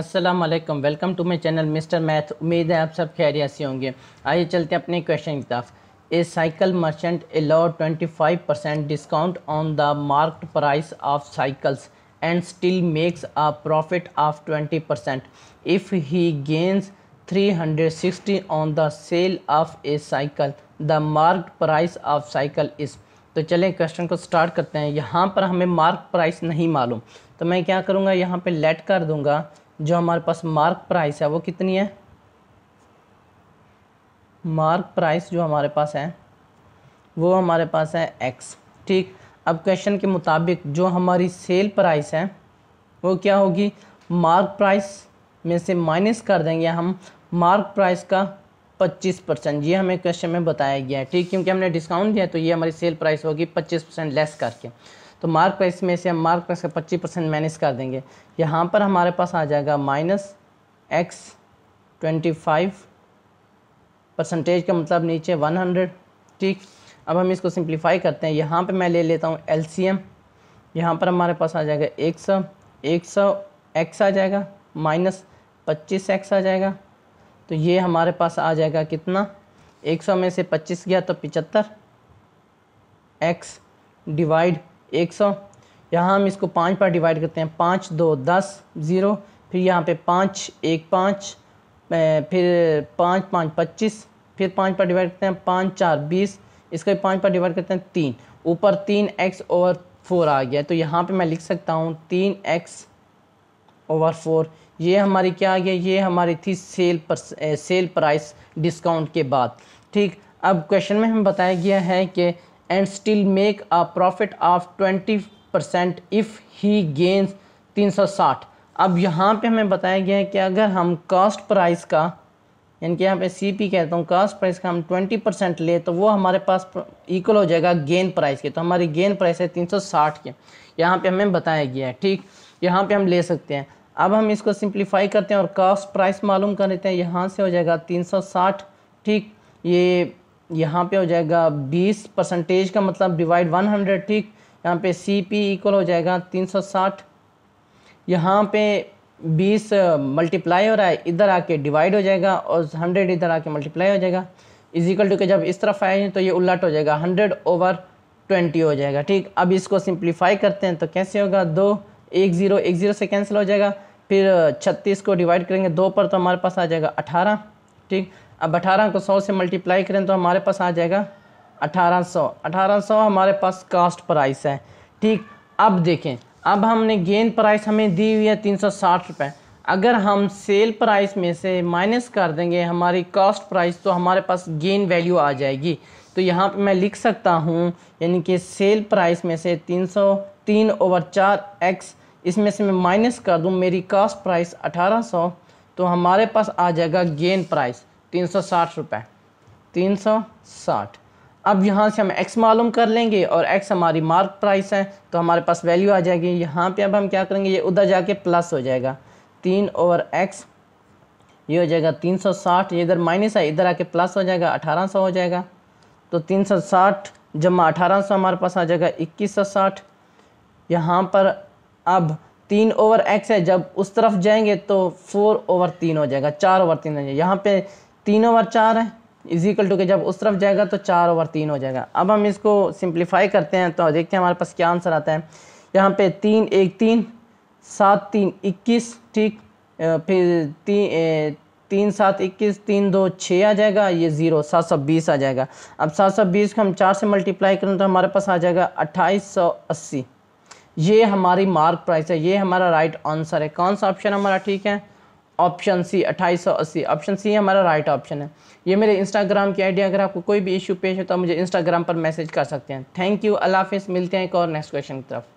Aslam welcome to my channel mister math उम्मीद है आप सब खैरिया से होंगे आइए चलते हैं अपने क्वेश्चन की तरफ a cycle merchant allow 25 percent discount on the marked price of cycles and still makes a profit of 20 percent if he gains 360 on the sale of a cycle the mark price of cycle is तो चलें question को start करते हैं यहाँ पर हमें mark price नहीं मालूम तो मैं क्या करूँगा यहाँ पे लेट कर दूँगा जो हमारे पास मार्क प्राइस है वो कितनी है मार्क प्राइस जो हमारे पास है वो हमारे पास है एक्स ठीक अब क्वेश्चन के मुताबिक जो हमारी सेल प्राइस है वो क्या होगी मार्क प्राइस में से माइनस कर देंगे हम मार्क प्राइस का 25 परसेंट ये हमें क्वेश्चन में बताया गया है ठीक क्योंकि हमने डिस्काउंट दिया तो ये हमारी सेल प्राइस होगी 25 परसेंट लेस करके तो मार्क प्राइस में से हम मार्क प्राइस का पच्चीस परसेंट माइनस कर देंगे यहाँ पर हमारे पास आ जाएगा minus X twenty five percentage का मतलब नीचे वन हंड्रेड ठीक अब हम इसको सिंप्लीफाई करते हैं यहाँ पे मैं ले लेता हूँ एल सी एम यहाँ पर हमारे पास आ जाएगा एक सौ एक सौ एक्स आ जाएगा माइनस पच्चीस एक्स आ जाएगा तो ये हमारे पास आ जाएगा कितना एक सौ में से पच्चीस गया तो पचहत्तर एक्स डिवाइड एक सौ यहाँ हम इसको पाँच पर डिवाइड करते हैं पाँच दो दस ज़ीरो फिर यहाँ पे पाँच एक पाँच फिर पाँच पाँच पच्चीस फिर पाँच पर डिवाइड करते हैं पाँच चार बीस इसको पाँच पर डिवाइड करते हैं तीन ऊपर तीन एक्स ओवर फोर आ गया तो यहाँ पे मैं लिख सकता हूँ तीन एक्स ओवर फोर ये हमारी क्या आ गया ये हमारी थी सेल पर सेल प्राइस डिस्काउंट के बाद ठीक अब क्वेश्चन में हमें बताया गया है कि and still make a profit of twenty percent if he gains साठ अब यहाँ पे हमें बताया गया है कि अगर हम कास्ट प्राइस का यानी कि यहाँ पे सी पी कहता हूँ कास्ट प्राइस का हम ट्वेंटी परसेंट ले तो वो हमारे पास इक्वल हो जाएगा गेंद प्राइस के तो हमारी गेंद प्राइस है तीन सौ साठ के यहाँ पे हमें बताया गया है ठीक यहाँ पे हम ले सकते हैं अब हम इसको सिंप्लीफाई करते हैं और कास्ट प्राइस मालूम कर लेते हैं यहाँ से हो जाएगा साठ ठीक ये यहाँ पे हो जाएगा बीस परसेंटेज का मतलब डिवाइड वन हंड्रेड ठीक यहाँ पे सी पी इक्वल हो जाएगा तीन सौ साठ यहाँ पे बीस मल्टीप्लाई हो रहा है इधर आके डिवाइड हो जाएगा और हंड्रेड इधर आके मल्टीप्लाई हो जाएगा इजिकल टू के जब इस तरफ आए तो ये उलट हो जाएगा हंड्रेड ओवर ट्वेंटी हो जाएगा ठीक अब इसको सिंप्लीफाई करते हैं तो कैसे होगा दो एक ज़ीरो एक ज़ीरो से कैंसिल हो जाएगा फिर छत्तीस को डिवाइड करेंगे दो पर तो हमारे पास आ जाएगा अठारह ठीक अब अठारह को सौ से मल्टीप्लाई करें तो हमारे पास आ जाएगा अठारह सौ अठारह सौ हमारे पास कास्ट प्राइस है ठीक अब देखें अब हमने गेंद प्राइस हमें दी हुई है तीन सौ साठ रुपये अगर हम सेल प्राइस में से माइनस कर देंगे हमारी कास्ट प्राइस तो हमारे पास गेन वैल्यू आ जाएगी तो यहाँ पे मैं लिख सकता हूँ यानी कि सेल प्राइस में से तीन सौ तीन ओवर चार एक्स इसमें से मैं माइनस कर दूँ मेरी कास्ट प्राइस अठारह सौ तो हमारे पास आ जाएगा गेन प्राइस तीन सौ साठ रुपये तीन सौ साठ अब यहाँ से हम x मालूम कर लेंगे और x हमारी मार्क प्राइस है तो हमारे पास वैल्यू आ जाएगी यहाँ पे अब हम क्या करेंगे ये उधर जाके प्लस हो जाएगा तीन ओवर x ये हो जाएगा तीन सौ साठ ये इधर माइनस है इधर आके प्लस हो जाएगा अठारह सौ हो जाएगा तो तीन सौ साठ जमा अठारह सौ हमारे पास आ जाएगा इक्कीस सौ साठ यहाँ पर अब तीन ओवर एक्स है जब उस तरफ जाएंगे तो फोर ओवर तीन हो जाएगा चार ओवर तीन हो जाएगा यहाँ पे तीन ओवर चार है इजिकल टू के जब उस तरफ जाएगा तो चार ओवर तीन हो जाएगा अब हम इसको सिंप्लीफाई करते हैं तो देखते हैं हमारे पास क्या आंसर आता है यहाँ पे तीन एक तीन सात तीन इक्कीस ठीक फिर तीन तीन सात इक्कीस तीन दो छः आ जाएगा ये ज़ीरो सात सौ बीस आ जाएगा अब सात सौ बीस को हम चार से मल्टीप्लाई करें तो हमारे पास आ जाएगा अट्ठाईस सौ अस्सी ये हमारी मार्क प्राइस है ये हमारा राइट आंसर है कौन सा ऑप्शन हमारा ठीक है ऑप्शन सी अट्ठाईस सौ अस्सी ऑप्शन सी हमारा राइट ऑप्शन है ये मेरे इंस्टाग्राम की आइडिया अगर आपको कोई भी इशू पेश हो तो आप मुझे इंस्टाग्राम पर मैसेज कर सकते हैं थैंक यू अल्लाह हाफिज़ मिलते हैं एक और नेक्स्ट क्वेश्चन की तरफ